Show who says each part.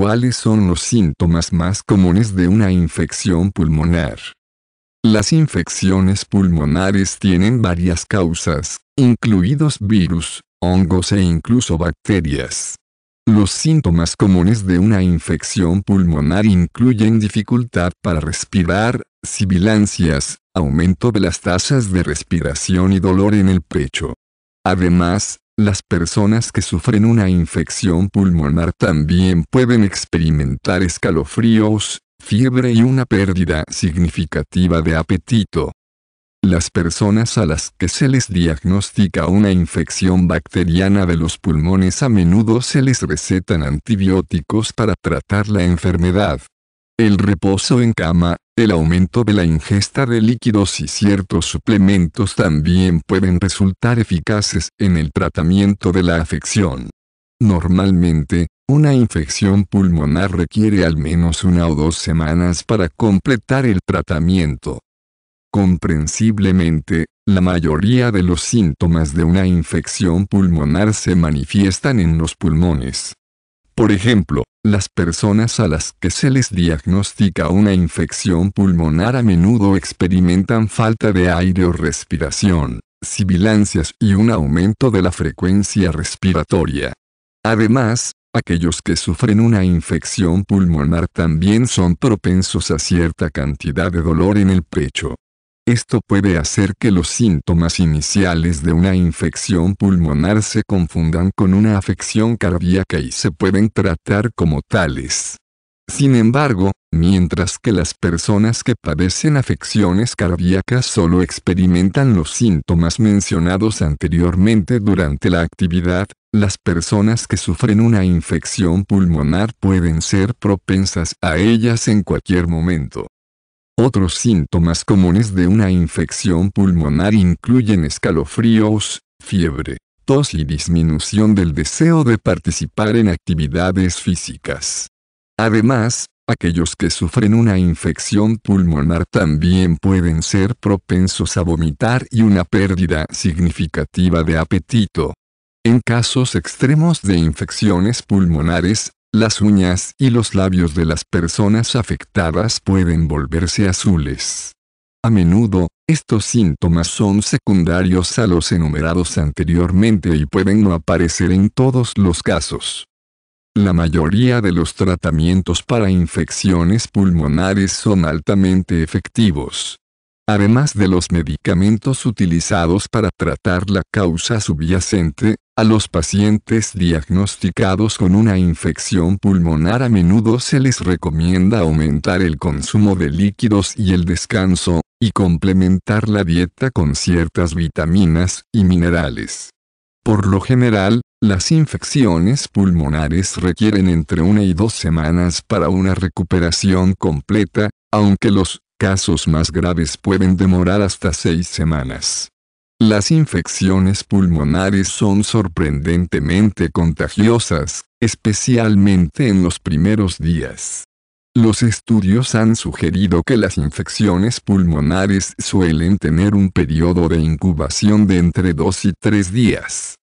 Speaker 1: ¿Cuáles son los síntomas más comunes de una infección pulmonar? Las infecciones pulmonares tienen varias causas, incluidos virus, hongos e incluso bacterias. Los síntomas comunes de una infección pulmonar incluyen dificultad para respirar, sibilancias, aumento de las tasas de respiración y dolor en el pecho. Además, las personas que sufren una infección pulmonar también pueden experimentar escalofríos, fiebre y una pérdida significativa de apetito. Las personas a las que se les diagnostica una infección bacteriana de los pulmones a menudo se les recetan antibióticos para tratar la enfermedad el reposo en cama, el aumento de la ingesta de líquidos y ciertos suplementos también pueden resultar eficaces en el tratamiento de la afección. Normalmente, una infección pulmonar requiere al menos una o dos semanas para completar el tratamiento. Comprensiblemente, la mayoría de los síntomas de una infección pulmonar se manifiestan en los pulmones. Por ejemplo, las personas a las que se les diagnostica una infección pulmonar a menudo experimentan falta de aire o respiración, sibilancias y un aumento de la frecuencia respiratoria. Además, aquellos que sufren una infección pulmonar también son propensos a cierta cantidad de dolor en el pecho, esto puede hacer que los síntomas iniciales de una infección pulmonar se confundan con una afección cardíaca y se pueden tratar como tales. Sin embargo, mientras que las personas que padecen afecciones cardíacas solo experimentan los síntomas mencionados anteriormente durante la actividad, las personas que sufren una infección pulmonar pueden ser propensas a ellas en cualquier momento. Otros síntomas comunes de una infección pulmonar incluyen escalofríos, fiebre, tos y disminución del deseo de participar en actividades físicas. Además, aquellos que sufren una infección pulmonar también pueden ser propensos a vomitar y una pérdida significativa de apetito. En casos extremos de infecciones pulmonares, las uñas y los labios de las personas afectadas pueden volverse azules. A menudo, estos síntomas son secundarios a los enumerados anteriormente y pueden no aparecer en todos los casos. La mayoría de los tratamientos para infecciones pulmonares son altamente efectivos. Además de los medicamentos utilizados para tratar la causa subyacente, a los pacientes diagnosticados con una infección pulmonar a menudo se les recomienda aumentar el consumo de líquidos y el descanso, y complementar la dieta con ciertas vitaminas y minerales. Por lo general, las infecciones pulmonares requieren entre una y dos semanas para una recuperación completa, aunque los Casos más graves pueden demorar hasta seis semanas. Las infecciones pulmonares son sorprendentemente contagiosas, especialmente en los primeros días. Los estudios han sugerido que las infecciones pulmonares suelen tener un periodo de incubación de entre 2 y 3 días.